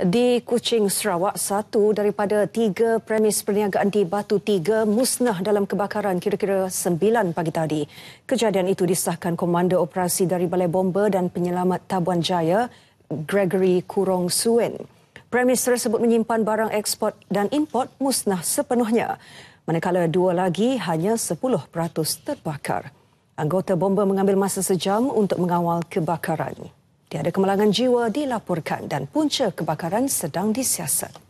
di Kuching Sarawak, satu daripada tiga premis perniagaan di Batu Tiga musnah dalam kebakaran kira-kira 9 pagi tadi. Kejadian itu disahkan Komander Operasi dari Balai Bomba dan Penyelamat Tabuan Jaya, Gregory Kurong Suen. Premis tersebut menyimpan barang ekspor dan import musnah sepenuhnya. Manakala dua lagi hanya 10% terbakar. Anggota bomba mengambil masa sejam untuk mengawal kebakaran. Tiada kemalangan jiwa dilaporkan dan punca kebakaran sedang disiasat.